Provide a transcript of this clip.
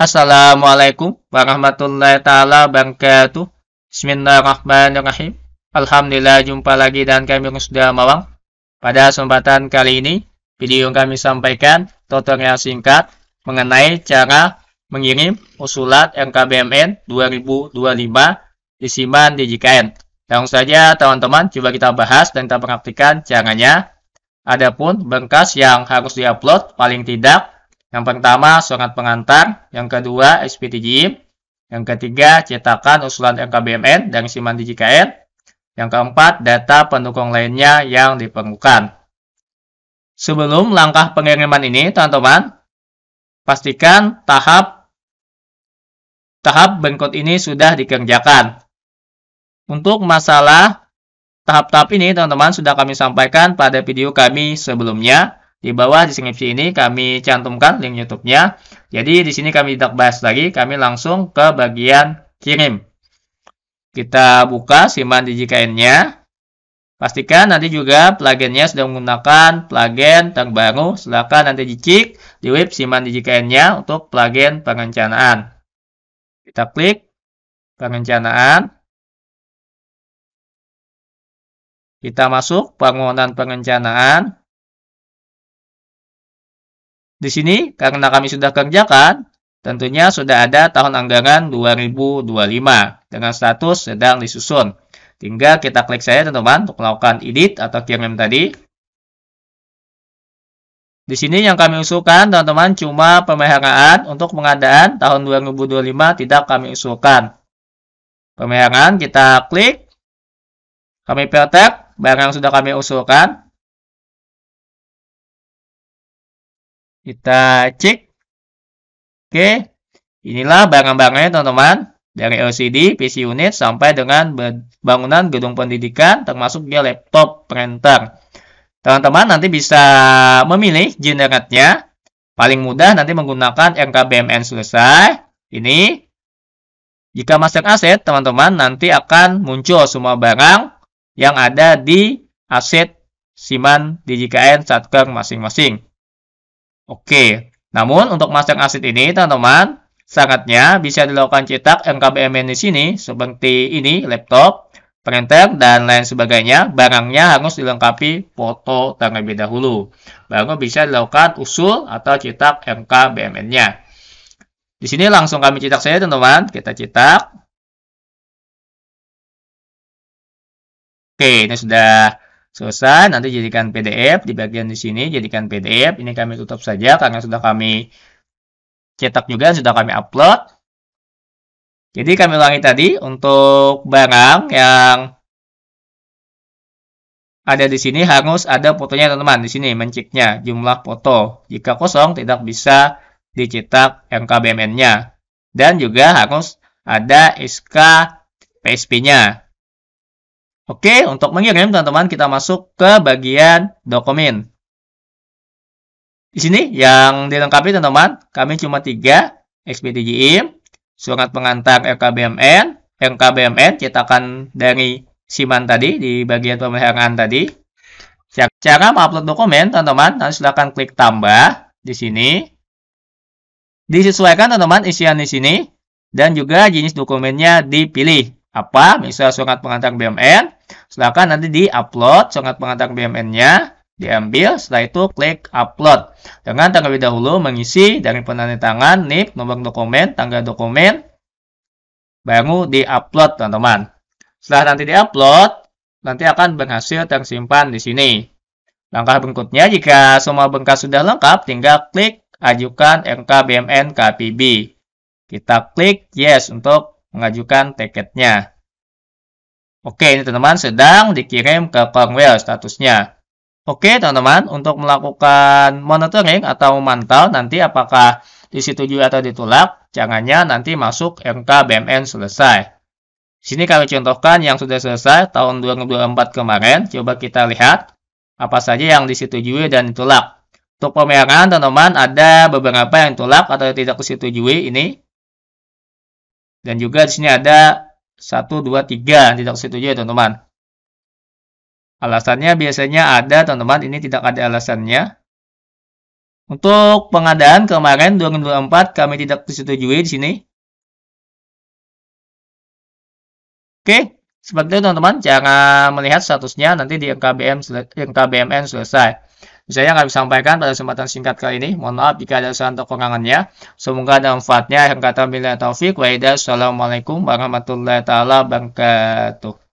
Assalamualaikum warahmatullahi taala wabarakatuh. Bismillahirrahmanirrahim. Alhamdulillah jumpa lagi dan kami sudah mawang. Pada kesempatan kali ini, video yang kami sampaikan tutorial singkat mengenai cara mengirim usulat RKBMN 2025 disimpan di JKN. Langsung saja teman-teman, coba kita bahas dan kita praktikkan caranya. Adapun berkas yang harus diupload paling tidak yang pertama surat pengantar, yang kedua SPTJ, yang ketiga cetakan usulan LKBMN dan siman DJKN. yang keempat data pendukung lainnya yang diperlukan. Sebelum langkah pengiriman ini, teman-teman, pastikan tahap tahap berikut ini sudah dikerjakan. Untuk masalah tahap-tahap ini, teman-teman, sudah kami sampaikan pada video kami sebelumnya. Di bawah deskripsi ini kami cantumkan link YouTube-nya. Jadi di sini kami tidak bahas lagi, kami langsung ke bagian kirim. Kita buka Siman di JKN-nya. Pastikan nanti juga pluginnya sudah menggunakan plugin terbaru. Silakan nanti dicek di web siman di nya untuk plugin perencanaan. Kita klik perencanaan. Kita masuk permohonan perencanaan. Di sini karena kami sudah kerjakan, tentunya sudah ada tahun anggaran 2025 dengan status sedang disusun. Tinggal kita klik saja teman-teman untuk melakukan edit atau kirim tadi. Di sini yang kami usulkan teman-teman cuma pemeliharaan untuk pengadaan tahun 2025 tidak kami usulkan. Pemeliharaan kita klik, kami filter barang yang sudah kami usulkan, Kita cek. Oke. Inilah barang-barangnya teman-teman. Dari LCD, PC unit, sampai dengan bangunan gedung pendidikan, termasuk dia laptop, printer. Teman-teman nanti bisa memilih generatnya. Paling mudah nanti menggunakan RKBMN selesai. Ini. Jika master aset, teman-teman nanti akan muncul semua barang yang ada di aset siman DJKN Satker masing-masing. Oke, namun untuk masak asid ini teman-teman, sangatnya bisa dilakukan cetak NKBM di sini, seperti ini, laptop, printer, dan lain sebagainya. Barangnya harus dilengkapi foto terlebih dahulu. Baru bisa dilakukan usul atau cetak NKBMN-nya. Di sini langsung kami cetak saja teman-teman. Kita cetak. Oke, ini sudah selesai nanti jadikan PDF di bagian di sini jadikan PDF ini kami tutup saja karena sudah kami cetak juga sudah kami upload jadi kami ulangi tadi untuk barang yang ada di sini harus ada fotonya teman-teman di sini menciknya jumlah foto jika kosong tidak bisa dicetak MKBMN-nya dan juga harus ada SK PSP-nya Oke, untuk mengirim teman-teman kita masuk ke bagian dokumen. Di sini yang dilengkapi teman-teman, kami cuma tiga, SPTJIM, surat pengantar RKBMN, RKBMN cetakan dari Siman tadi di bagian pemeliharaan tadi. Cara mengupload dokumen, teman-teman, nanti silahkan klik tambah di sini. Disesuaikan teman-teman isian di sini dan juga jenis dokumennya dipilih. Apa? Misal surat pengantar BMN, Silahkan nanti di-upload sangat pengantar BMN-nya, diambil, setelah itu klik upload. Dengan terlebih dahulu mengisi dari penanda tangan NIP, nomor dokumen, tanggal dokumen, baru di-upload teman-teman. Setelah nanti di-upload, nanti akan berhasil tersimpan di sini. Langkah berikutnya, jika semua berkas sudah lengkap, tinggal klik ajukan RK BMN KPB. Kita klik yes untuk mengajukan tiketnya. Oke, ini teman-teman sedang dikirim ke Cornwall statusnya. Oke, teman-teman, untuk melakukan monitoring atau memantau nanti apakah disetujui atau ditolak, jangannya nanti masuk MK BMN selesai. Sini kami contohkan yang sudah selesai tahun 2024 kemarin. Coba kita lihat apa saja yang disetujui dan ditolak. Untuk pemeliharaan, teman-teman, ada beberapa yang ditolak atau tidak disetujui ini. Dan juga di sini ada 1, 2, 3 tidak setuju ya teman-teman. Alasannya biasanya ada teman-teman, ini tidak ada alasannya. Untuk pengadaan kemarin 2024 kami tidak disetujui di sini. Oke, seperti itu teman-teman cara melihat statusnya nanti di KBM KBMN selesai saya kami sampaikan pada kesempatan singkat kali ini. Mohon maaf jika ada salah atau kekurangannya. Semoga ada manfaatnya. Yang kata bila taufik. Waidah. Assalamualaikum warahmatullahi taala wabarakatuh.